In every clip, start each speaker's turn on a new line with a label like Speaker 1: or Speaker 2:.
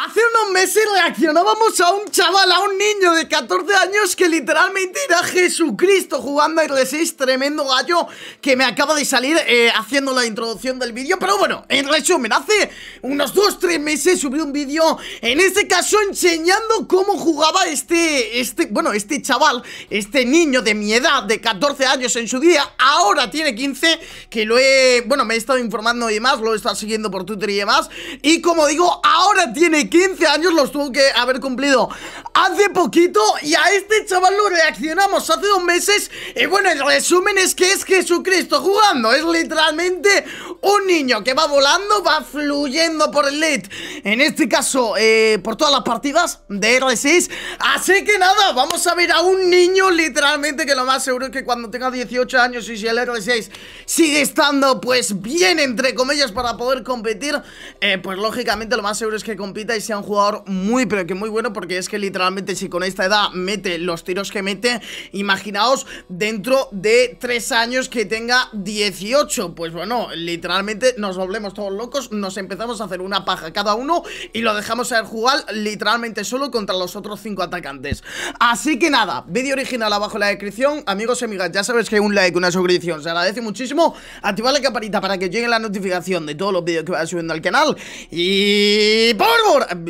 Speaker 1: Hace unos meses reaccionábamos a un chaval, a un niño de 14 años que literalmente era Jesucristo jugando a R6, tremendo gallo que me acaba de salir eh, haciendo la introducción del vídeo. Pero bueno, en resumen, hace unos 2-3 meses subí un vídeo, en este caso enseñando cómo jugaba este, este, bueno, este chaval, este niño de mi edad, de 14 años en su día, ahora tiene 15, que lo he, bueno, me he estado informando y demás, lo he estado siguiendo por Twitter y demás, y como digo, ahora tiene 15 15 años los tuvo que haber cumplido hace poquito y a este chaval lo reaccionamos hace dos meses. Y bueno, el resumen es que es Jesucristo jugando, es literalmente un niño que va volando, va fluyendo por el lead En este caso, eh, por todas las partidas de R6 Así que nada, vamos a ver a un niño literalmente que lo más seguro es que cuando tenga 18 años Y si el R6 sigue estando pues bien entre comillas para poder competir eh, Pues lógicamente lo más seguro es que compita y sea un jugador muy pero que muy bueno Porque es que literalmente si con esta edad mete los tiros que mete Imaginaos dentro de 3 años que tenga 18 Pues bueno, literalmente literalmente nos volvemos todos locos, nos empezamos a hacer una paja cada uno y lo dejamos a jugar literalmente solo contra los otros cinco atacantes. Así que nada, vídeo original abajo en la descripción. Amigos y amigas, ya sabes que un like, una suscripción se agradece muchísimo. Activad la campanita para que llegue la notificación de todos los vídeos que vaya subiendo al canal. Y... ¡Por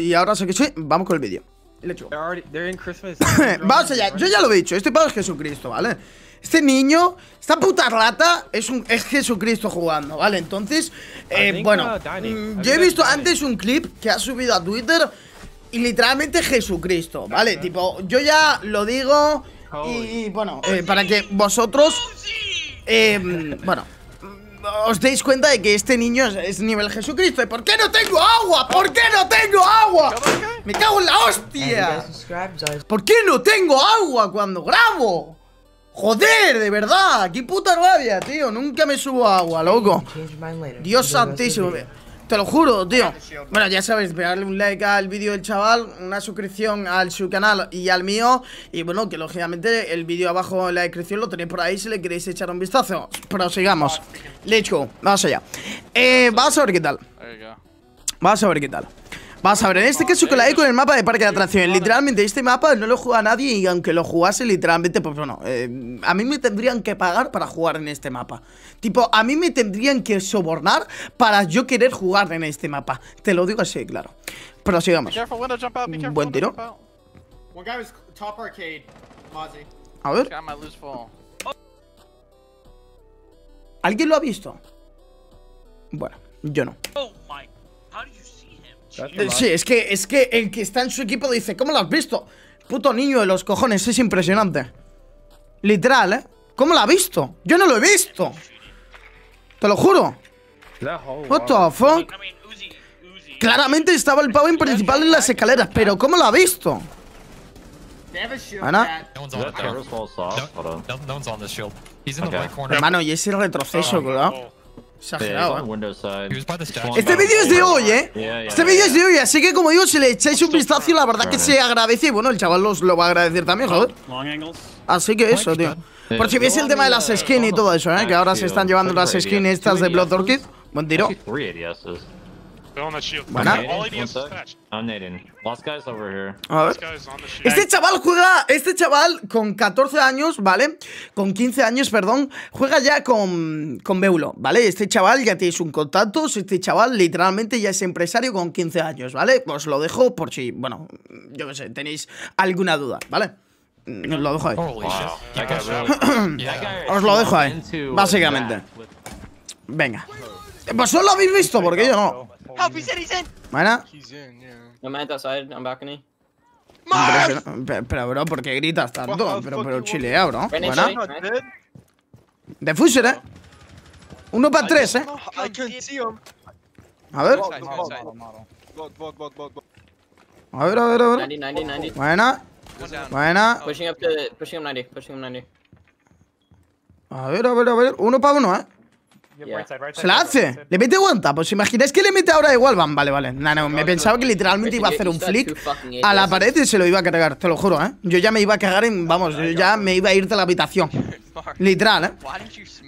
Speaker 1: Y ahora sí que sí, vamos con el vídeo. Vamos allá, yo ya lo he dicho, este pavo es Jesucristo, ¿vale? Este niño, esta puta rata, es, un, es Jesucristo jugando, ¿vale? Entonces, eh, bueno, mm, yo he visto antes un clip que ha subido a Twitter y literalmente Jesucristo, ¿vale? Tipo, yo ya lo digo y, bueno, eh, para que vosotros, em, bueno, os deis cuenta de que este niño es, nivel Jesucristo. ¿Y por qué no tengo agua? ¿Por qué no tengo agua? ¡Me cago en la hostia! ¿Por qué no tengo agua cuando grabo? Joder, de verdad, qué puta rabia, tío. Nunca me subo agua, loco. Dios santísimo. Te lo juro, tío. Bueno, ya sabéis, pegarle un like al vídeo del chaval, una suscripción al su canal y al mío. Y bueno, que lógicamente el vídeo abajo en la descripción lo tenéis por ahí si le queréis echar un vistazo. Prosigamos. Let's go, vamos allá. Eh, vamos a ver qué tal. Vamos a ver qué tal. Vamos a ver, en este caso que la he con el mapa de parque de atracciones Literalmente, este mapa no lo juega nadie Y aunque lo jugase, literalmente, pues bueno eh, A mí me tendrían que pagar para jugar en este mapa Tipo, a mí me tendrían que sobornar Para yo querer jugar en este mapa Te lo digo así, claro Pero sigamos Buen tiro A ver ¿Alguien lo ha visto? Bueno, yo no oh eh, sí, es que, es que el que está en su equipo dice, ¿cómo lo has visto? Puto niño de los cojones, es impresionante. Literal, ¿eh? ¿Cómo lo ha visto? Yo no lo he visto. Te lo juro. What the fuck? Claramente estaba el pavo en principal en las escaleras, pero ¿cómo lo ha visto? Ana. Hermano, y ese retroceso, ¿verdad? ¿eh? Este vídeo es de hoy, ¿eh? este vídeo es de hoy, así que como digo, si le echáis un vistazo, la verdad que se agradece. Y bueno, el chaval los, lo va a agradecer también, joder. Así que eso, tío. Por si veis el tema de las skins y todo eso, ¿eh? Que ahora se están llevando las skins estas de Blood Orchid. Buen tiro. Este chaval juega, este chaval con 14 años, ¿vale? Con 15 años, perdón, juega ya con, con Beulo, ¿vale? Este chaval ya tiene sus contactos, este chaval literalmente ya es empresario con 15 años, ¿vale? Os lo dejo por si, bueno, yo que sé, tenéis alguna duda, ¿vale? Mm, os lo dejo ahí. Os lo dejo ahí, básicamente. Venga. Pues solo lo habéis visto, porque yo no. Help, he said he's in! No on balcony. Pero, pero, bro, ¿por qué gritas tanto? Pero, pero chilea, bro. De eh. Uno para tres, eh. A ver. A ver, a ver, a ver. Buena. Buena. Pushing up, pushing up 90, pushing up 90. A ver, a ver, a ver. Uno para uno, eh. Se ¿La hace? ¿Le mete guanta? Pues imagináis que le mete ahora igual? Van, vale, vale. nada no, me pensaba que literalmente iba a hacer un flick a la pared y se lo iba a cargar, te lo juro, ¿eh? Yo ya me iba a cagar en. Vamos, yo ya me iba a ir de la habitación. Literal, ¿eh?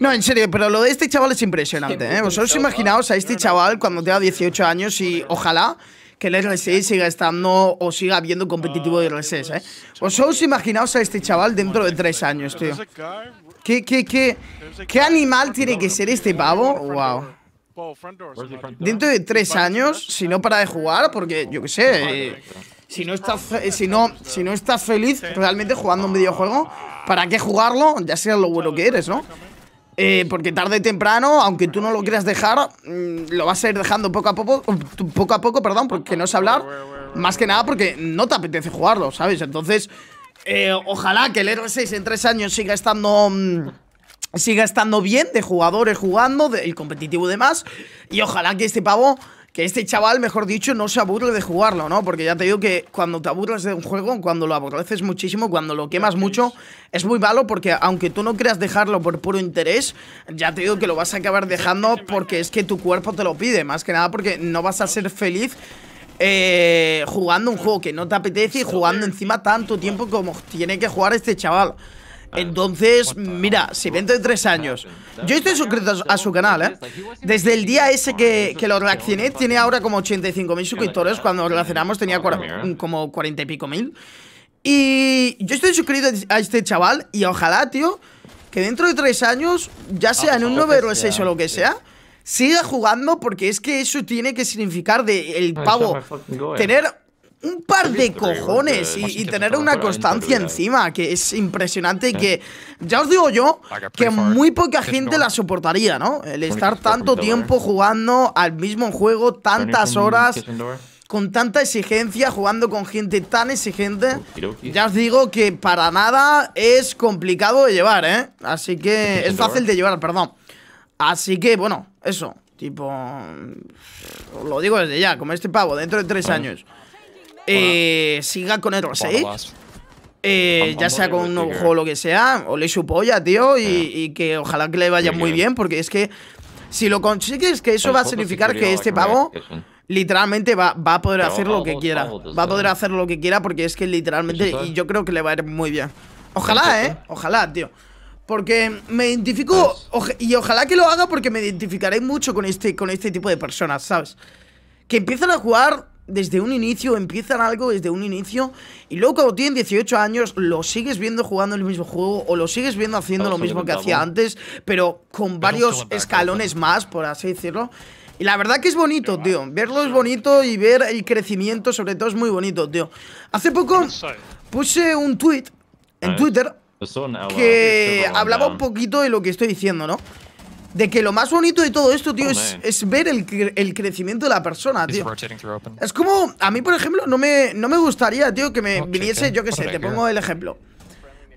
Speaker 1: No, en serio, pero lo de este chaval es impresionante, ¿eh? Vosotros imaginaos a este chaval cuando tenga 18 años y ojalá que el RLC siga estando o siga habiendo competitivo de RC, ¿eh? Vosotros imaginaos a este chaval dentro de 3 años, tío. ¿Qué, qué, animal tiene que ser este pavo? Wow. Dentro de tres años, si no para de jugar, porque yo qué sé, eh, si no estás si no, si no estás feliz realmente jugando un videojuego, ¿para qué jugarlo? Ya sea lo bueno que eres, ¿no? Eh, porque tarde o temprano, aunque tú no lo quieras dejar, mm, lo vas a ir dejando poco a poco, poco a poco, perdón, porque no sé hablar, más que nada porque no te apetece jugarlo, ¿sabes? Entonces, eh, ojalá que el r 6 en tres años siga estando... Mm, siga estando bien de jugadores jugando, el competitivo y demás. Y ojalá que este pavo que este chaval, mejor dicho, no se aburre de jugarlo, ¿no? Porque ya te digo que cuando te aburres de un juego, cuando lo aborreces muchísimo, cuando lo quemas mucho, es muy malo porque aunque tú no creas dejarlo por puro interés, ya te digo que lo vas a acabar dejando porque es que tu cuerpo te lo pide, más que nada porque no vas a ser feliz eh, jugando un juego que no te apetece y jugando encima tanto tiempo como tiene que jugar este chaval. Entonces, mira, si dentro de tres años Yo estoy suscrito a su canal, ¿eh? Desde el día ese que, lo reaccioné Tiene ahora como 85.000 suscriptores Cuando relacionamos tenía ah, como 40 y pico mil Y yo estoy suscrito a este chaval Y ojalá, tío, que dentro de tres años Ya ah, sea pues en un 9 o 6 o lo que sea siga jugando porque es que eso tiene que significar de el pavo tener un par de cojones y, y, tener una constancia encima que es impresionante que ya os digo yo que muy poca gente la soportaría, ¿no? El estar tanto tiempo ¿eh? jugando al mismo juego tantas horas con tanta exigencia, jugando con gente tan exigente. Ya os digo que para nada es complicado de llevar, ¿eh? Así que es fácil de llevar, perdón. Así que, bueno, eso. Tipo. lo digo desde ya, como este pavo, dentro de tres años. Eh, siga con el r Eh, ya sea con un nuevo juego o lo que sea, o le su polla, tío, eh. y, que ojalá que le vaya muy bien, porque es que si lo consigues, que eso va a significar que este pavo literalmente va, va a poder hacer lo que quiera. Va a poder hacer lo que quiera porque es que literalmente, y yo creo que le va a ir muy bien. Ojalá, eh, ojalá, tío. Porque me identifico pues- y ojalá que lo haga porque me identificaré mucho con este, con este tipo de personas, ¿sabes? Que empiezan a jugar desde un inicio, empiezan algo desde un inicio y luego cuando tienen 18 años lo sigues viendo jugando el mismo juego o lo sigues viendo haciendo lo mismo que hacía antes, pero con varios escalones más, por así decirlo. Y la verdad que es bonito, tío. Verlo es bonito y ver el crecimiento sobre todo es muy bonito, tío. Hace poco puse un tweet en Twitter que hablaba un poquito de lo que estoy diciendo, ¿no? De que lo más bonito de todo esto, tío, es, ver el, el, crecimiento de la persona, tío. Es como, a mí, por ejemplo, no me, no me gustaría, tío, que me viniese, yo qué sé, te pongo el ejemplo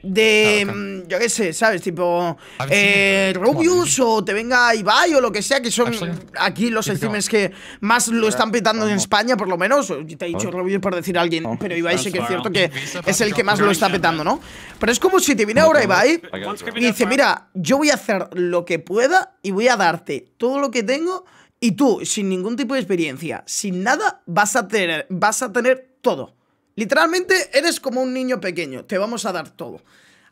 Speaker 1: de, mm, yo qué sé, ¿sabes? Tipo, eh, Rubius o te venga Ibai o lo que sea, que son aquí los streamers que más lo están petando en España, por lo menos. Te he dicho Rubius por decir a alguien, pero Ibai sí que es cierto que es el que más lo está petando, ¿no? Pero es como si te viene ahora Ibai y dice, mira, yo voy a hacer lo que pueda y voy a darte todo lo que tengo y tú, sin ningún tipo de experiencia, sin nada, vas a tener, vas a tener todo. Literalmente eres como un niño pequeño, te vamos a dar todo.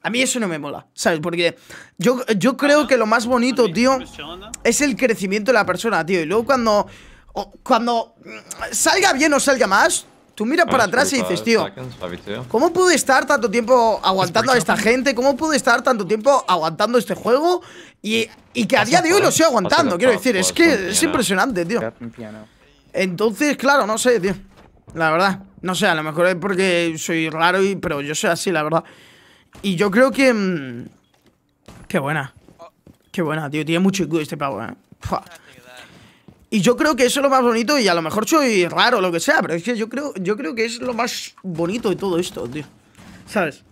Speaker 1: A mí eso no me mola, ¿sabes? Porque yo, yo creo que lo más bonito, tío, es el crecimiento de la persona, tío. Y luego cuando, cuando salga bien o salga más, Tú miras para atrás y dices, tío, ¿eh? ¿cómo pude estar tanto tiempo aguantando a esta gente? ¿Cómo pude estar tanto tiempo aguantando este juego? Y, y que a día de hoy lo sigo aguantando, quiero decir, es que es impresionante, tío. Entonces, claro, no sé, tío. La verdad. No sé, a lo mejor es porque soy raro, y, pero yo soy así, la verdad. Y yo creo que... Mm, qué buena. Qué buena, tío. Tiene mucho IQ este pavo, ¿eh? Y yo creo que eso es lo más bonito y a lo mejor soy raro lo que sea, pero es que yo creo, yo creo que es lo más bonito de todo esto, tío. ¿Sabes?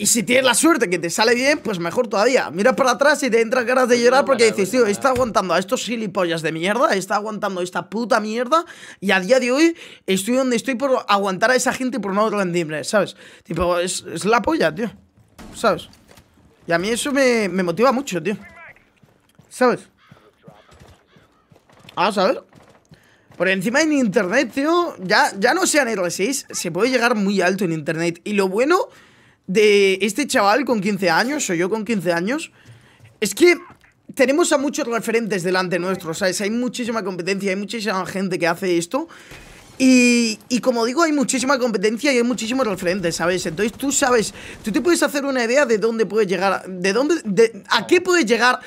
Speaker 1: Y si tienes la suerte que te sale bien, pues mejor todavía. Mira para atrás y te entras ganas de llorar porque dices, tío, está aguantando a estos gilipollas de mierda, está aguantando esta puta mierda y a día de hoy estoy donde estoy por aguantar a esa gente por no rendirme, ¿sabes? Tipo, es, la polla, tío, ¿sabes? Y a mí eso me, motiva mucho, tío. ¿Sabes? Vamos a Por encima en internet, tío, ya, ya no sean R6, se puede llegar muy alto en internet. Y lo bueno de este chaval con 15 años, o yo con 15 años, es que tenemos a muchos referentes delante nuestro, ¿sabes? Hay muchísima competencia, hay muchísima gente que hace esto. Y, y, como digo, hay muchísima competencia y hay muchísimos referentes, ¿sabes? Entonces tú sabes, tú te puedes hacer una idea de dónde puedes llegar, de dónde, a qué puedes llegar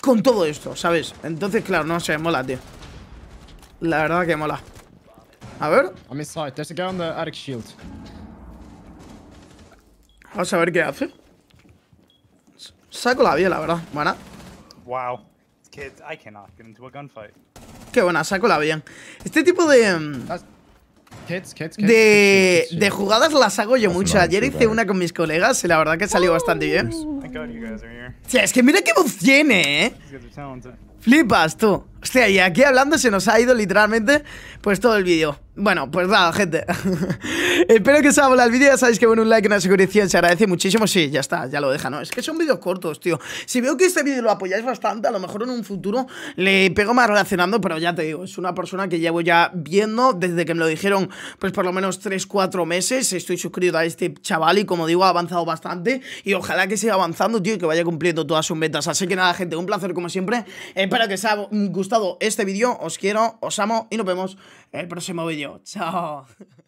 Speaker 1: con todo esto, ¿sabes? Entonces, claro, no sé, mola, tío. La verdad que mola. A ver. I'm inside. There's a guy on the shield. Vamos a ver qué hace. Saco la vida, la verdad. Buena. Wow. Qué buena, saco la bien. Este tipo de... Mm, de, de jugadas las hago yo mucho. Ayer hice una con mis colegas y la verdad que salió bastante bien. Sí, es que mira qué voz tiene, ¿eh? Flipas tú. sea, y aquí hablando se nos ha ido literalmente pues todo el vídeo. Bueno, pues nada, gente. Espero que os haya las el sabéis que bueno, un like, una suscripción se agradece muchísimo. Sí, ya está, ya lo deja, ¿no? Es que son vídeos cortos, tío. Si veo que este vídeo lo apoyáis bastante, a lo mejor en un futuro le pego más relacionando, pero ya te digo, es una persona que llevo ya viendo desde que me lo dijeron, pues por lo menos 3-4 meses. Estoy suscrito a este chaval y como digo, ha avanzado bastante. Y ojalá que siga avanzando, tío, y que vaya cumpliendo todas sus metas. Así que nada, gente, un placer como siempre. Espero que os haya gustado este vídeo. Os quiero, os amo y nos vemos en el próximo vídeo. Chao.